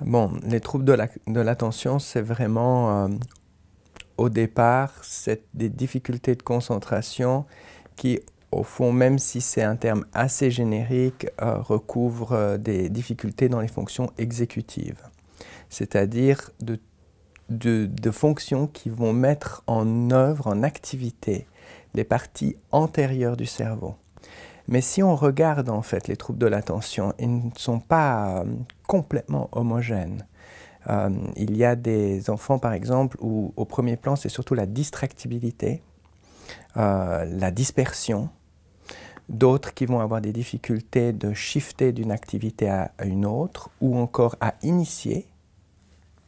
Bon, les troubles de l'attention, c'est vraiment, euh, au départ, des difficultés de concentration qui, au fond, même si c'est un terme assez générique, euh, recouvrent euh, des difficultés dans les fonctions exécutives, c'est-à-dire de, de fonctions qui vont mettre en œuvre, en activité, les parties antérieures du cerveau. Mais si on regarde en fait les troubles de l'attention, ils ne sont pas euh, complètement homogènes. Euh, il y a des enfants par exemple où au premier plan c'est surtout la distractibilité, euh, la dispersion, d'autres qui vont avoir des difficultés de shifter d'une activité à une autre ou encore à initier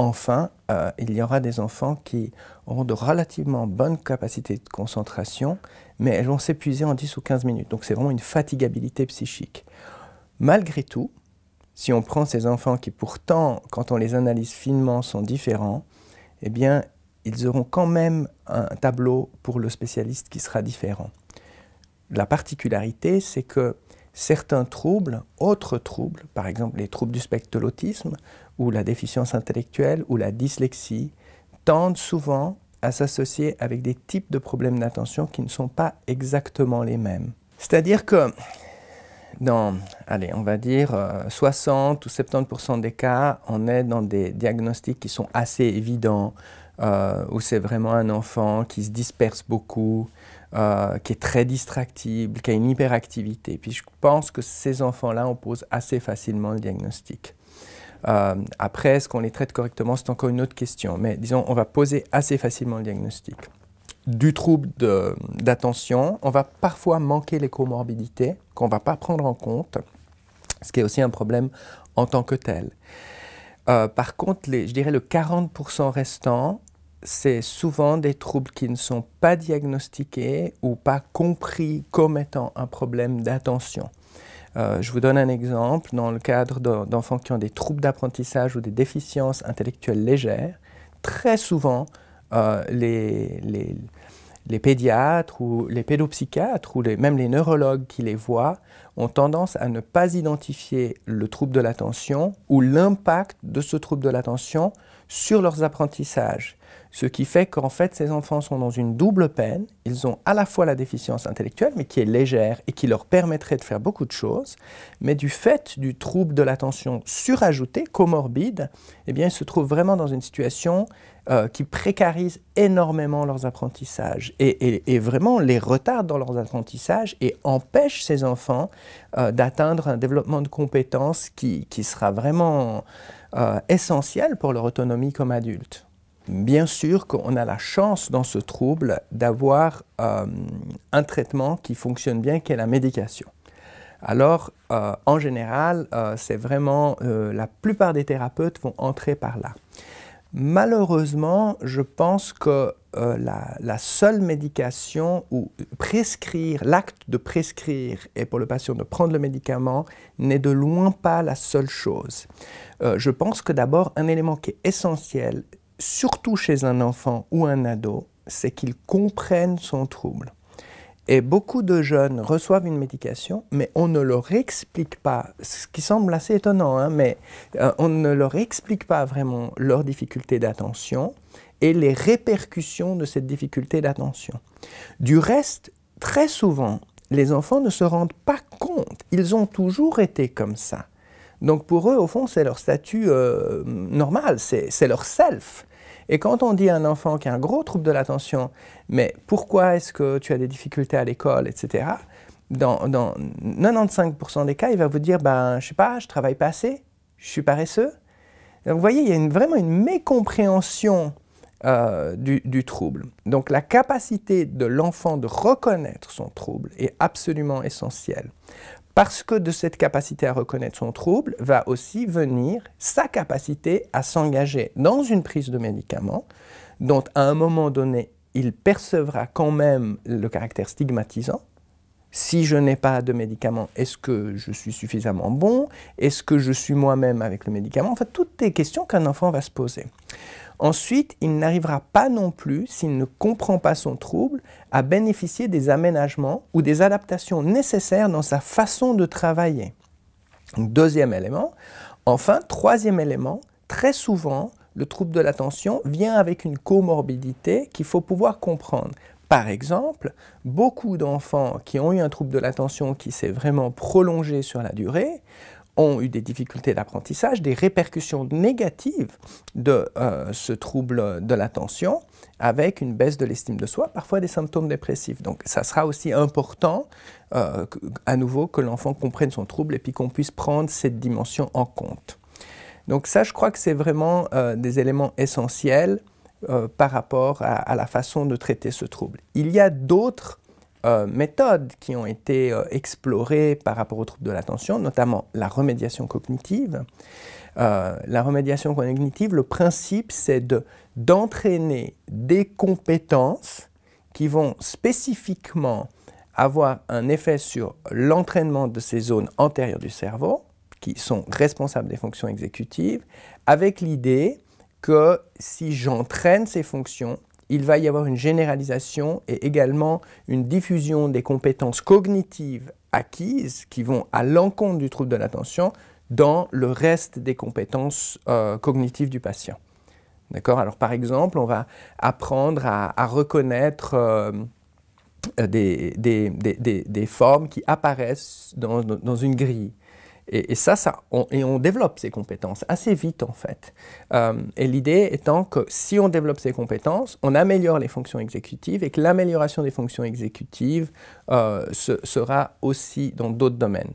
enfin, euh, il y aura des enfants qui auront de relativement bonnes capacités de concentration, mais elles vont s'épuiser en 10 ou 15 minutes. Donc c'est vraiment une fatigabilité psychique. Malgré tout, si on prend ces enfants qui pourtant, quand on les analyse finement, sont différents, eh bien, ils auront quand même un tableau pour le spécialiste qui sera différent. La particularité, c'est que certains troubles, autres troubles, par exemple les troubles du spectre de l'autisme, ou la déficience intellectuelle ou la dyslexie tendent souvent à s'associer avec des types de problèmes d'attention qui ne sont pas exactement les mêmes. C'est-à-dire que dans, allez, on va dire 60 euh, ou 70% des cas, on est dans des diagnostics qui sont assez évidents, euh, où c'est vraiment un enfant qui se disperse beaucoup, euh, qui est très distractible, qui a une hyperactivité. Puis je pense que ces enfants-là, on pose assez facilement le diagnostic. Euh, après, est-ce qu'on les traite correctement C'est encore une autre question. Mais disons, on va poser assez facilement le diagnostic. Du trouble d'attention, on va parfois manquer les comorbidités qu'on ne va pas prendre en compte, ce qui est aussi un problème en tant que tel. Euh, par contre, je dirais le 40% restant, c'est souvent des troubles qui ne sont pas diagnostiqués ou pas compris comme étant un problème d'attention. Euh, je vous donne un exemple. Dans le cadre d'enfants qui ont des troubles d'apprentissage ou des déficiences intellectuelles légères, très souvent, euh, les, les pédiatres ou les pédopsychiatres ou même les neurologues qui les voient ont tendance à ne pas identifier le trouble de l'attention ou l'impact de ce trouble de l'attention sur leurs apprentissages. Ce qui fait qu'en fait, ces enfants sont dans une double peine. Ils ont à la fois la déficience intellectuelle, mais qui est légère et qui leur permettrait de faire beaucoup de choses. Mais du fait du trouble de l'attention surajouté, comorbide, eh bien, ils se trouvent vraiment dans une situation euh, qui précarisent énormément leurs apprentissages et, vraiment les retardent dans leurs apprentissages et empêchent ces enfants euh, d'atteindre un développement de compétences qui, qui sera vraiment euh, essentiel pour leur autonomie comme adulte. Bien sûr qu'on a la chance dans ce trouble d'avoir un traitement qui fonctionne bien, qui est la médication. Alors, en général, c'est vraiment la plupart des thérapeutes vont entrer par là. Malheureusement, je pense que euh, la, seule médication ou prescrire, l'acte de prescrire et pour le patient de prendre le médicament n'est de loin pas la seule chose. Euh, je pense que d'abord, un élément qui est essentiel, surtout chez un enfant ou un ado, c'est qu'il comprenne son trouble. Et beaucoup de jeunes reçoivent une médication, mais on ne leur explique pas, ce qui semble assez étonnant, hein, mais euh, on ne leur explique pas vraiment leur difficulté d'attention et les répercussions de cette difficulté d'attention. Du reste, très souvent, les enfants ne se rendent pas compte, ils ont toujours été comme ça. Donc pour eux, au fond, c'est leur statut euh, normal, c'est leur self. Et quand on dit à un enfant qui a un gros trouble de l'attention, mais pourquoi est-ce que tu as des difficultés à l'école, etc., dans, 95% des cas, il va vous dire, ben, je sais pas, je travaille pas assez, je suis paresseux. vous voyez, il y a une, vraiment une mécompréhension euh, du, du, trouble. Donc la capacité de l'enfant de reconnaître son trouble est absolument essentielle. Parce que de cette capacité à reconnaître son trouble va aussi venir sa capacité à s'engager dans une prise de médicaments dont à un moment donné, il percevra quand même le caractère stigmatisant. Si je n'ai pas de médicament, est-ce que je suis suffisamment bon Est-ce que je suis moi-même avec le médicament Enfin, toutes les questions qu'un enfant va se poser. Ensuite, il n'arrivera pas non plus, s'il ne comprend pas son trouble, à bénéficier des aménagements ou des adaptations nécessaires dans sa façon de travailler. Deuxième élément. Enfin, troisième élément, très souvent, le trouble de l'attention vient avec une comorbidité qu'il faut pouvoir comprendre. Par exemple, beaucoup d'enfants qui ont eu un trouble de l'attention qui s'est vraiment prolongé sur la durée ont eu des difficultés d'apprentissage, des répercussions négatives de euh, ce trouble de l'attention, avec une baisse de l'estime de soi, parfois des symptômes dépressifs. Donc ça sera aussi important, euh, à nouveau, que l'enfant comprenne son trouble et puis qu'on puisse prendre cette dimension en compte. Donc ça, je crois que c'est vraiment euh, des éléments essentiels par rapport à la façon de traiter ce trouble. Il y a d'autres euh, méthodes qui ont été euh, explorées par rapport aux troubles de l'attention, notamment la remédiation cognitive. Euh, la remédiation cognitive, le principe, c'est d'entraîner des compétences qui vont spécifiquement avoir un effet sur l'entraînement de ces zones antérieures du cerveau, qui sont responsables des fonctions exécutives, avec l'idée que si j'entraîne ces fonctions, il va y avoir une généralisation et également une diffusion des compétences cognitives acquises qui vont à l'encontre du trouble de l'attention dans le reste des compétences euh, cognitives du patient. D'accord Alors par exemple, on va apprendre à, reconnaître euh, euh, des, formes qui apparaissent dans une grille. Et, ça, ça on, et on développe ces compétences assez vite en fait. Euh, et l'idée étant que si on développe ces compétences, on améliore les fonctions exécutives et que l'amélioration des fonctions exécutives euh, sera aussi dans d'autres domaines.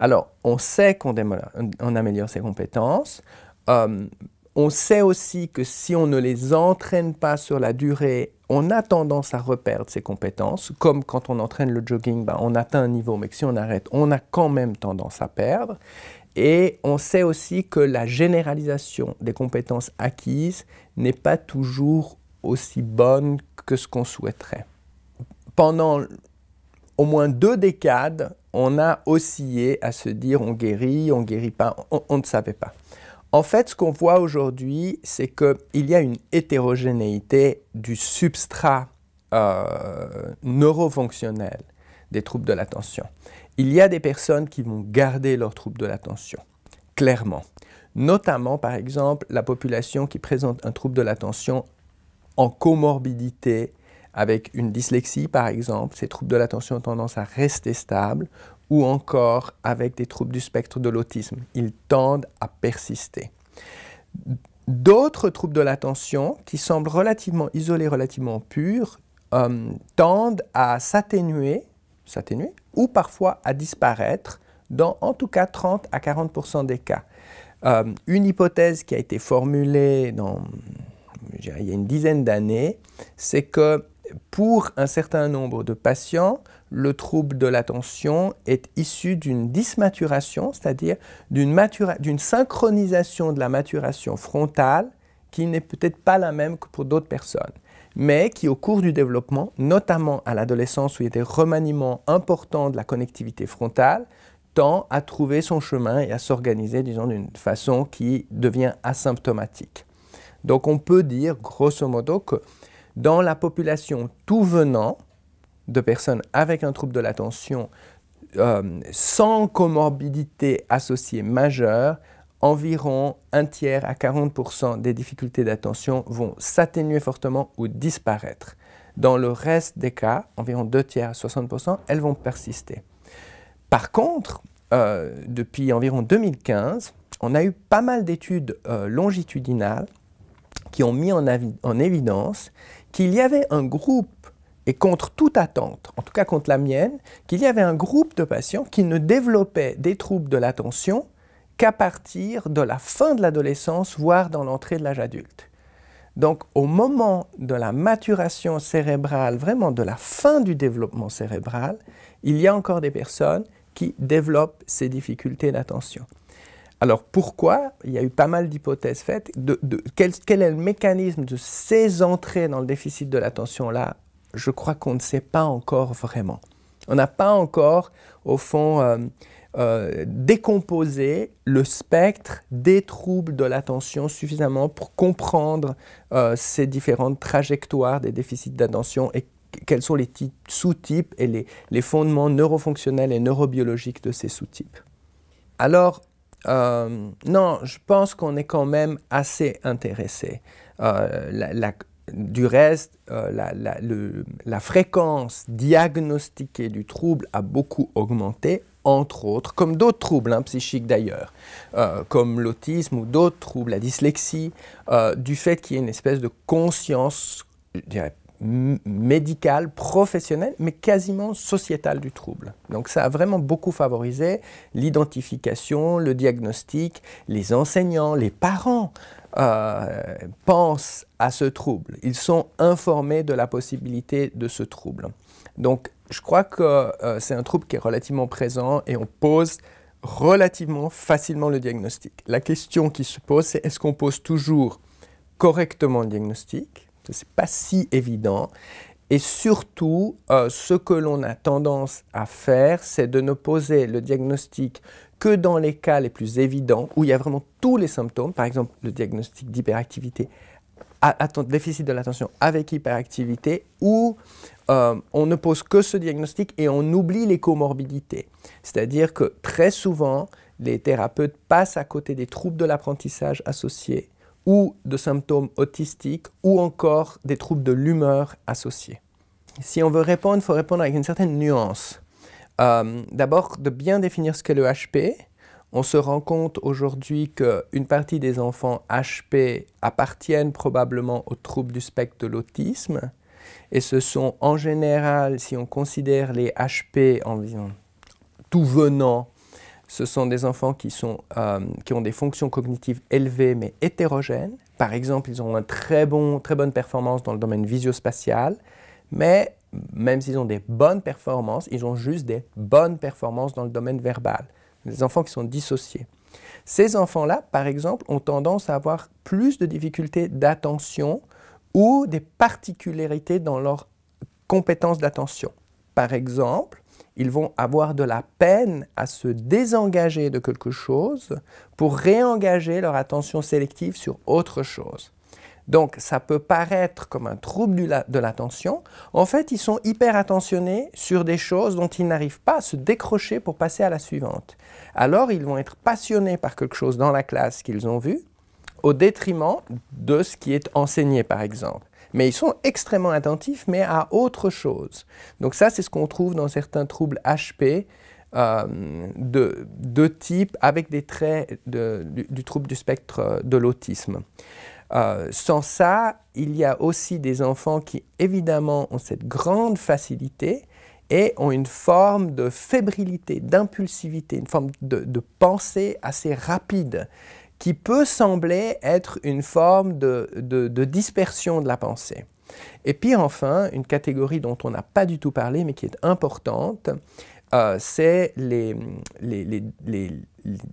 Alors, on sait qu'on améliore ses compétences. Euh, on sait aussi que si on ne les entraîne pas sur la durée on a tendance à reperdre ses compétences, comme quand on entraîne le jogging, ben, on atteint un niveau, mais si on arrête, on a quand même tendance à perdre. Et on sait aussi que la généralisation des compétences acquises n'est pas toujours aussi bonne que ce qu'on souhaiterait. Pendant au moins deux décades, on a oscillé à se dire on guérit, on guérit pas, on ne savait pas. En fait, ce qu'on voit aujourd'hui, c'est qu'il y a une hétérogénéité du substrat euh, neurofonctionnel des troubles de l'attention. Il y a des personnes qui vont garder leurs troubles de l'attention, clairement. Notamment, par exemple, la population qui présente un trouble de l'attention en comorbidité avec une dyslexie, par exemple. Ces troubles de l'attention ont tendance à rester stables ou encore avec des troubles du spectre de l'autisme. Ils tendent à persister. D'autres troubles de l'attention, qui semblent relativement isolés, relativement purs, euh, tendent à s'atténuer, s'atténuer ou parfois à disparaître dans en tout cas 30 à 40 des cas. Euh, une hypothèse qui a été formulée dans, il y a une dizaine d'années, c'est que pour un certain nombre de patients, le trouble de l'attention est issu d'une dismaturation, c'est-à-dire d'une synchronisation de la maturation frontale qui n'est peut-être pas la même que pour d'autres personnes, mais qui au cours du développement, notamment à l'adolescence où il y a des remaniements importants de la connectivité frontale, tend à trouver son chemin et à s'organiser, disons, d'une façon qui devient asymptomatique. Donc on peut dire, grosso modo, que dans la population tout venant de personnes avec un trouble de l'attention euh, sans comorbidité associée majeure, environ un tiers à 40% des difficultés d'attention vont s'atténuer fortement ou disparaître. Dans le reste des cas, environ deux tiers à 60%, elles vont persister. Par contre, euh, depuis environ 2015, on a eu pas mal d'études euh, longitudinales qui ont mis en évidence qu'il y avait un groupe, et contre toute attente, en tout cas contre la mienne, qu'il y avait un groupe de patients qui ne développaient des troubles de l'attention qu'à partir de la fin de l'adolescence, voire dans l'entrée de l'âge adulte. Donc au moment de la maturation cérébrale, vraiment de la fin du développement cérébral, il y a encore des personnes qui développent ces difficultés d'attention. Alors pourquoi Il y a eu pas mal d'hypothèses faites. De, quel, est le mécanisme de ces entrées dans le déficit de l'attention-là Je crois qu'on ne sait pas encore vraiment. On n'a pas encore, au fond, euh, euh, décomposé le spectre des troubles de l'attention suffisamment pour comprendre euh, ces différentes trajectoires des déficits d'attention et quels sont les sous-types et les, les fondements neurofonctionnels et neurobiologiques de ces sous-types. Alors, euh, non, je pense qu'on est quand même assez intéressé. Euh, du reste, euh, la, la, fréquence diagnostiquée du trouble a beaucoup augmenté, entre autres, comme d'autres troubles hein, psychiques d'ailleurs, comme l'autisme ou d'autres troubles, la dyslexie, du fait qu'il y ait une espèce de conscience, je dirais, médical, professionnel, mais quasiment sociétal du trouble. Donc ça a vraiment beaucoup favorisé l'identification, le diagnostic, les enseignants, les parents. Euh, pensent à ce trouble. Ils sont informés de la possibilité de ce trouble. Donc, je crois que euh, c'est un trouble qui est relativement présent et on pose relativement facilement le diagnostic. La question qui se pose, c'est est-ce qu'on pose toujours correctement le diagnostic n'est pas si évident. Et surtout, euh, ce que l'on a tendance à faire, c'est de ne poser le diagnostic que dans les cas les plus évidents, où il y a vraiment tous les symptômes, par exemple le diagnostic d'hyperactivité, déficit de l'attention avec hyperactivité, où euh, on ne pose que ce diagnostic et on oublie les comorbidités. C'est-à-dire que très souvent, les thérapeutes passent à côté des troubles de l'apprentissage associés ou de symptômes autistiques ou encore des troubles de l'humeur associés. Si on veut répondre, il faut répondre avec une certaine nuance. Euh, d'abord, de bien définir ce qu'est le HP. On se rend compte aujourd'hui qu'une partie des enfants HP appartiennent probablement aux troubles du spectre de l'autisme. Et ce sont en général, si on considère les HP en disant tout venant ce sont des enfants euh, qui, ont des fonctions cognitives élevées mais hétérogènes. Par exemple, ils ont une très, très bonne performance dans le domaine visio-spatial, mais même s'ils ont des bonnes performances, ils ont juste des bonnes performances dans le domaine verbal. Des enfants qui sont dissociés. Ces enfants-là, par exemple, ont tendance à avoir plus de difficultés d'attention ou des particularités dans leurs compétences d'attention. Par exemple, ils vont avoir de la peine à se désengager de quelque chose pour réengager leur attention sélective sur autre chose. Donc ça peut paraître comme un trouble de l'attention. En fait, ils sont hyper attentionnés sur des choses dont ils n'arrivent pas à se décrocher pour passer à la suivante. Alors ils vont être passionnés par quelque chose dans la classe qu'ils ont vu, au détriment de ce qui est enseigné, par exemple mais ils sont extrêmement attentifs, mais à autre chose. Donc ça, c'est ce qu'on trouve dans certains troubles HP euh, de, de, type avec des traits du, trouble du spectre euh, de l'autisme. Euh, sans ça, il y a aussi des enfants qui, évidemment, ont cette grande facilité et ont une forme de fébrilité, d'impulsivité, une forme de pensée assez rapide qui peut sembler être une forme de, de, dispersion de la pensée. Et puis enfin, une catégorie dont on n'a pas du tout parlé, mais qui est importante, euh, c'est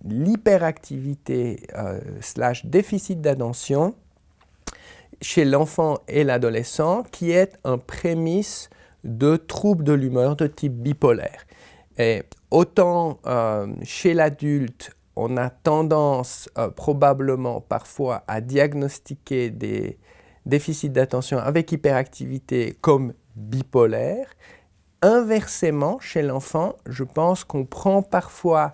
l'hyperactivité euh, slash déficit d'attention chez l'enfant et l'adolescent, qui est un prémisse de troubles de l'humeur de type bipolaire. Et autant euh, chez l'adulte, on a tendance euh, probablement parfois à diagnostiquer des déficits d'attention avec hyperactivité comme bipolaire. Inversement, chez l'enfant, je pense qu'on prend parfois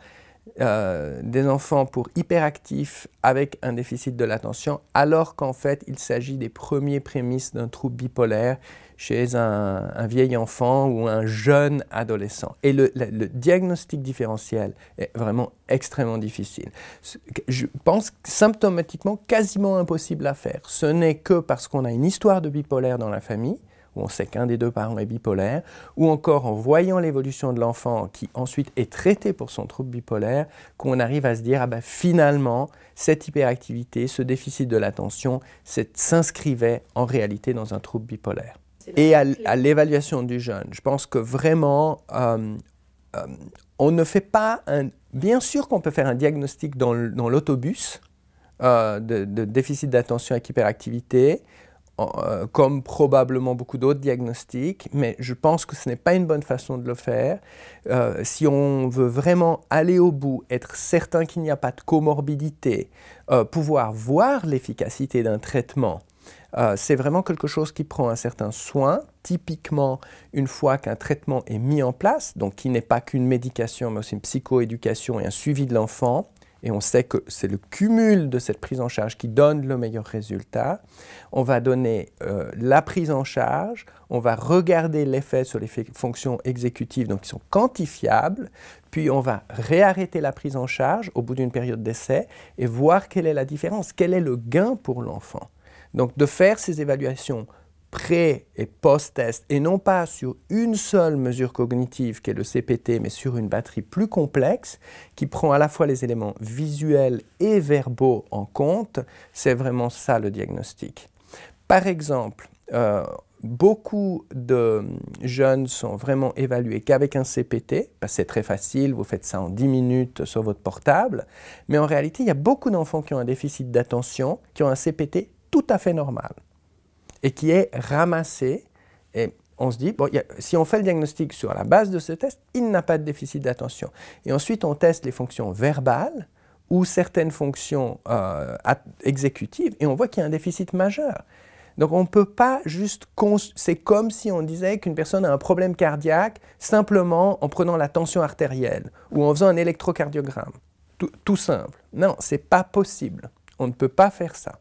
euh, des enfants pour hyperactifs avec un déficit de l'attention, alors qu'en fait, il s'agit des premiers prémices d'un trouble bipolaire chez un, vieil enfant ou un jeune adolescent. Et le, diagnostic différentiel est vraiment extrêmement difficile. Je pense symptomatiquement quasiment impossible à faire. Ce n'est que parce qu'on a une histoire de bipolaire dans la famille, où on sait qu'un des deux parents est bipolaire, ou encore en voyant l'évolution de l'enfant qui ensuite est traité pour son trouble bipolaire, qu'on arrive à se dire, ah ben, finalement, cette hyperactivité, ce déficit de l'attention, s'inscrivait en réalité dans un trouble bipolaire et à, l'évaluation du jeune. Je pense que vraiment, euh, euh, on ne fait pas un... Bien sûr qu'on peut faire un diagnostic dans l'autobus euh, de, de, déficit d'attention avec hyperactivité, comme probablement beaucoup d'autres diagnostics, mais je pense que ce n'est pas une bonne façon de le faire. si on veut vraiment aller au bout, être certain qu'il n'y a pas de comorbidité, pouvoir voir l'efficacité d'un traitement, euh, c'est vraiment quelque chose qui prend un certain soin. Typiquement, une fois qu'un traitement est mis en place, donc qui n'est pas qu'une médication, mais aussi une psychoéducation et un suivi de l'enfant, et on sait que c'est le cumul de cette prise en charge qui donne le meilleur résultat, on va donner euh, la prise en charge, on va regarder l'effet sur les fonctions exécutives, donc qui sont quantifiables, puis on va réarrêter la prise en charge au bout d'une période d'essai et voir quelle est la différence, quel est le gain pour l'enfant. Donc, de faire ces évaluations pré- et post-test, et non pas sur une seule mesure cognitive qui est le CPT, mais sur une batterie plus complexe qui prend à la fois les éléments visuels et verbaux en compte, c'est vraiment ça le diagnostic. Par exemple, euh, beaucoup de jeunes sont vraiment évalués qu'avec un CPT, c'est très facile, vous faites ça en 10 minutes sur votre portable, mais en réalité, il y a beaucoup d'enfants qui ont un déficit d'attention, qui ont un CPT tout à fait normal et qui est ramassé. Et on se dit, bon, si on fait le diagnostic sur la base de ce test, il n'a pas de déficit d'attention. Et ensuite, on teste les fonctions verbales ou certaines fonctions euh, exécutives et on voit qu'il y a un déficit majeur. Donc on ne peut pas juste... C'est comme si on disait qu'une personne a un problème cardiaque simplement en prenant la tension artérielle ou en faisant un électrocardiogramme. Tout, tout simple. Non, c'est pas possible. On ne peut pas faire ça.